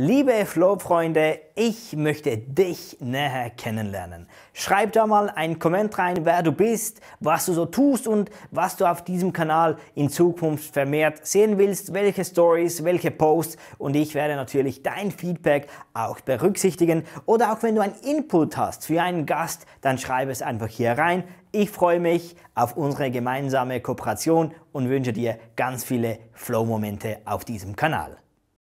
Liebe Flow-Freunde, ich möchte dich näher kennenlernen. Schreib da mal einen Kommentar rein, wer du bist, was du so tust und was du auf diesem Kanal in Zukunft vermehrt sehen willst, welche Stories, welche Posts und ich werde natürlich dein Feedback auch berücksichtigen oder auch wenn du einen Input hast für einen Gast, dann schreib es einfach hier rein. Ich freue mich auf unsere gemeinsame Kooperation und wünsche dir ganz viele Flow-Momente auf diesem Kanal.